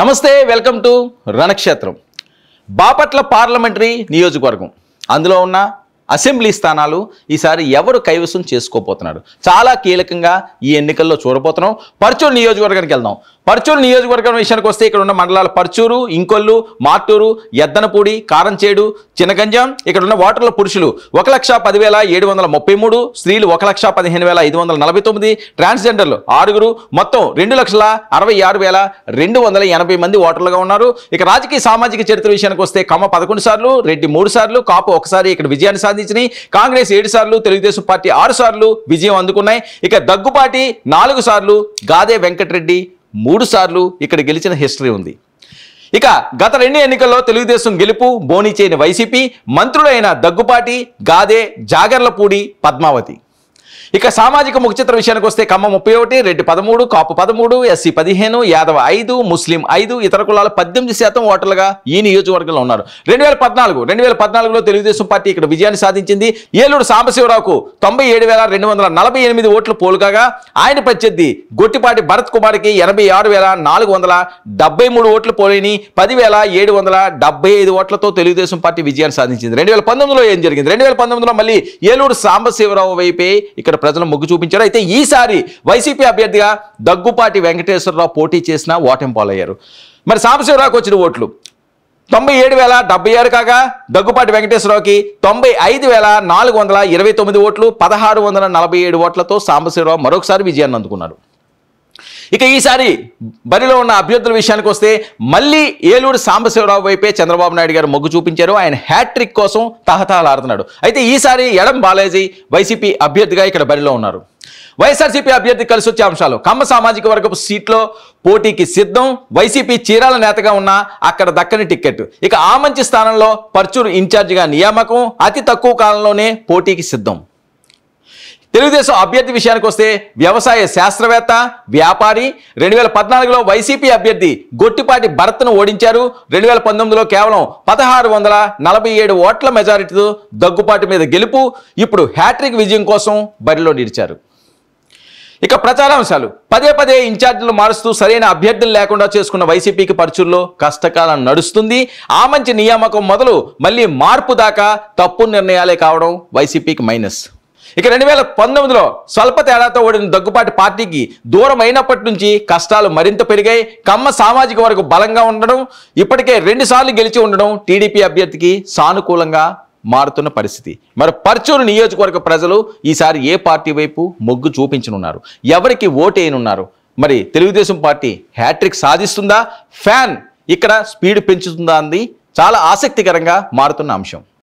నమస్తే welcome to రణక్షేత్రం Bapatla parliamentary నియోజకవర్గం అందులో ఉన్న అసెంబ్లీ స్థానాలు ఈసారి ఎవరు కైవసం చేసుకోబోతున్నారు చాలా కీలకంగా ఈ ఎన్నికల్లో చూడబోతున్నాం పర్చూరు నియోజకవర్గానికి వెళ్దాం పర్చూరు నియోజకవర్గం విషయానికి వస్తే ఇక్కడ ఉన్న మండలాల పర్చూరు ఇంకొల్లు మాటూరు ఎద్దనపూడి కారంచేడు చినగంజాం ఇక్కడ ఉన్న ఓటర్ల పురుషులు ఒక లక్ష పదివేల ఏడు వందల ముప్పై మూడు స్త్రీలు ఒక లక్ష పదిహేను వేల ఐదు వందల నలభై తొమ్మిది ట్రాన్స్జెండర్లు ఆరుగురు మొత్తం రెండు లక్షల అరవై ఆరు వేల రెండు వందల ఎనభై మంది ఓటర్లుగా ఉన్నారు ఇక రాజకీయ సామాజిక చరిత్ర విషయానికి వస్తే కమ్మ పదకొండు సార్లు రెడ్డి మూడు సార్లు కాపు ఒకసారి ఇక్కడ విజయాన్ని సాధించినాయి కాంగ్రెస్ ఏడు సార్లు తెలుగుదేశం పార్టీ ఆరు సార్లు విజయం అందుకున్నాయి ఇక దగ్గుపాటి నాలుగు సార్లు గాదే వెంకటరెడ్డి మూడుసార్లు ఇక్కడ గెలిచిన హిస్టరీ ఉంది ఇక గత రెండు ఎన్నికల్లో తెలుగుదేశం గెలుపు బోని చేయని వైసీపీ మంత్రులైన దగ్గుపాటి గాదే జాగర్లపూడి పద్మావతి ఇక సామాజిక ముఖచిత్ర విషయానికి వస్తే ఖమ్మం ముప్పై ఒకటి రెడ్డి పదమూడు కాపు పదమూడు ఎస్సీ పదిహేను యాదవ ఐదు ముస్లిం ఐదు ఇతర కులాల పద్దెనిమిది శాతం ఓటర్లుగా ఈ నియోజకవర్గంలో ఉన్నారు రెండు వేల పద్నాలుగు రెండు వేల పద్నాలుగులో తెలుగుదేశం పార్టీ ఇక్కడ విజయాన్ని సాధించింది ఏలూరు సాంబశివరావుకు తొంభై ఏడు వేల రెండు వందల నలభై ఎనిమిది ఓట్లు పోలుగా ఆయన ప్రత్యర్థి గొట్టిపాటి భరత్ కుమార్కి ఎనభై ఆరు వేల నాలుగు వందల డెబ్బై మూడు ఓట్లు పోలేని పదివేల ఏడు వందల డెబ్బై ఐదు ఓట్లతో తెలుగుదేశం పార్టీ విజయాన్ని సాధించింది రెండు వేల పంతొమ్మిదిలో ఏం జరిగింది రెండు వేల పంతొమ్మిదిలో మళ్ళీ ఏలూరు సాంబశివరావు వైపే ఇక్కడ ప్రజలు మొగ్గు చూపించారు అయితే ఈసారి వైసీపీ అభ్యర్థిగా దగ్గుపాటి వెంకటేశ్వరరావు పోటీ చేసినా ఓటమి పాలయ్యారు మరి సాంబశివరావుకు వచ్చిన ఓట్లు తొంభై ఏడు వేల డెబ్బై ఆరు కాగా దగ్గుపాటి వెంకటేశ్వరరావుకి తొంభై ఐదు వేల నాలుగు వందల ఇరవై తొమ్మిది ఓట్లు పదహారు వందల నలభై ఏడు ఓట్లతో సాంబశివరావు మరొకసారి విజయాన్ని అందుకున్నారు ఇక ఈసారి బరిలో ఉన్న అభ్యర్థుల విషయానికి వస్తే మళ్ళీ ఏలూరు సాంబశివరావు వైపే చంద్రబాబు నాయుడు గారు మొగ్గు చూపించారు ఆయన హ్యాట్రిక్ కోసం తహతహలాడుతున్నాడు అయితే ఈసారి ఎడం బాలాజీ వైసీపీ అభ్యర్థిగా ఇక్కడ బరిలో ఉన్నారు వైఎస్ఆర్సీపీ అభ్యర్థి కలిసి వచ్చే అంశాలు కమ్మ సామాజిక వర్గపు సీట్లో పోటీకి సిద్ధం వైసీపీ చీరాల నేతగా ఉన్న అక్కడ దక్కని టిక్కెట్ ఇక ఆ మంచి స్థానంలో పర్చూరు ఇన్ఛార్జిగా నియామకం అతి తక్కువ కాలంలోనే పోటీకి సిద్ధం తెలుగుదేశం అభ్యర్థి విషయానికి వస్తే వ్యవసాయ శాస్త్రవేత్త వ్యాపారి రెండు వేల పద్నాలుగులో వైసీపీ అభ్యర్థి గొట్టిపాటి భరత్ను ఓడించారు రెండు వేల పంతొమ్మిదిలో కేవలం పదహారు వందల నలభై ఏడు ఓట్ల మెజారిటీతో దగ్గుపాటి మీద గెలుపు ఇప్పుడు హ్యాట్రిక్ విజయం కోసం బరిలో నిలిచారు ఇక ప్రచారాంశాలు పదే పదే ఇన్ఛార్జీలు మారుస్తూ సరైన అభ్యర్థులు లేకుండా చేసుకున్న వైసీపీకి పరిచుల్లో కష్టకాలం నడుస్తుంది ఆ మంచి నియామకం మొదలు మళ్ళీ మార్పు దాకా తప్పు నిర్ణయాలే కావడం వైసీపీకి మైనస్ ఇక రెండు వేల పంతొమ్మిదిలో స్వల్ప తేడాతో ఓడిన దగ్గుపాటి పార్టీకి దూరం అయినప్పటి నుంచి కష్టాలు మరింత పెరిగాయి కమ్మ సామాజిక వర్గం బలంగా ఉండడం ఇప్పటికే రెండుసార్లు గెలిచి ఉండడం టీడీపీ అభ్యర్థికి సానుకూలంగా మారుతున్న పరిస్థితి మరి పరచూరు నియోజకవర్గ ప్రజలు ఈసారి ఏ పార్టీ వైపు మొగ్గు చూపించనున్నారు ఎవరికి ఓటేయనున్నారు మరి తెలుగుదేశం పార్టీ హ్యాట్రిక్ సాధిస్తుందా ఫ్యాన్ ఇక్కడ స్పీడ్ పెంచుతుందా అంది చాలా ఆసక్తికరంగా మారుతున్న అంశం